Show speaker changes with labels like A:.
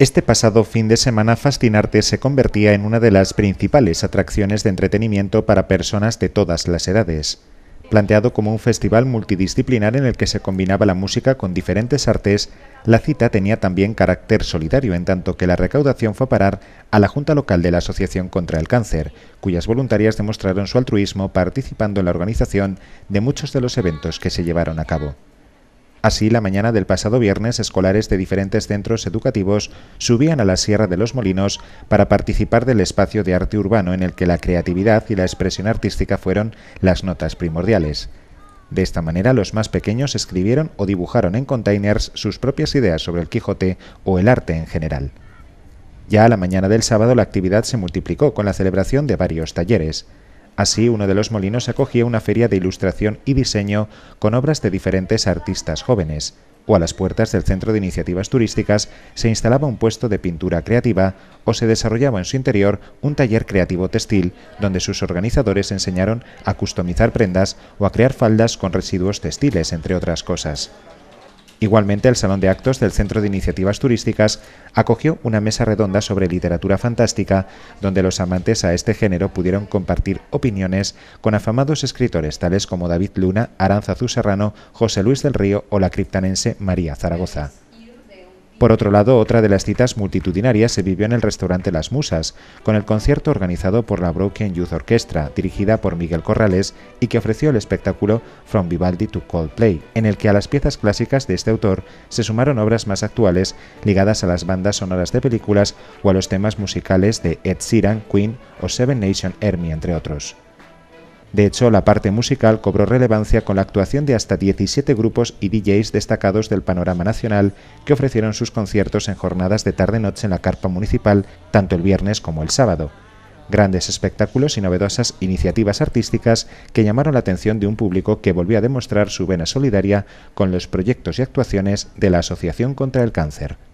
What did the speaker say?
A: Este pasado fin de semana Fascinarte se convertía en una de las principales atracciones de entretenimiento para personas de todas las edades. Planteado como un festival multidisciplinar en el que se combinaba la música con diferentes artes, la cita tenía también carácter solidario en tanto que la recaudación fue a parar a la Junta Local de la Asociación contra el Cáncer, cuyas voluntarias demostraron su altruismo participando en la organización de muchos de los eventos que se llevaron a cabo. Así, la mañana del pasado viernes, escolares de diferentes centros educativos subían a la Sierra de los Molinos para participar del espacio de arte urbano en el que la creatividad y la expresión artística fueron las notas primordiales. De esta manera, los más pequeños escribieron o dibujaron en containers sus propias ideas sobre el Quijote o el arte en general. Ya a la mañana del sábado la actividad se multiplicó con la celebración de varios talleres. Así, uno de los molinos acogía una feria de ilustración y diseño con obras de diferentes artistas jóvenes, o a las puertas del Centro de Iniciativas Turísticas se instalaba un puesto de pintura creativa o se desarrollaba en su interior un taller creativo textil donde sus organizadores enseñaron a customizar prendas o a crear faldas con residuos textiles, entre otras cosas. Igualmente, el Salón de Actos del Centro de Iniciativas Turísticas acogió una mesa redonda sobre literatura fantástica, donde los amantes a este género pudieron compartir opiniones con afamados escritores tales como David Luna, Aranza Serrano, José Luis del Río o la criptanense María Zaragoza. Por otro lado, otra de las citas multitudinarias se vivió en el restaurante Las Musas, con el concierto organizado por la Broken Youth Orchestra, dirigida por Miguel Corrales y que ofreció el espectáculo From Vivaldi to Coldplay, en el que a las piezas clásicas de este autor se sumaron obras más actuales ligadas a las bandas sonoras de películas o a los temas musicales de Ed Sheeran, Queen o Seven Nation Army, entre otros. De hecho, la parte musical cobró relevancia con la actuación de hasta 17 grupos y DJs destacados del panorama nacional que ofrecieron sus conciertos en jornadas de tarde-noche en la carpa municipal tanto el viernes como el sábado. Grandes espectáculos y novedosas iniciativas artísticas que llamaron la atención de un público que volvió a demostrar su vena solidaria con los proyectos y actuaciones de la Asociación contra el Cáncer.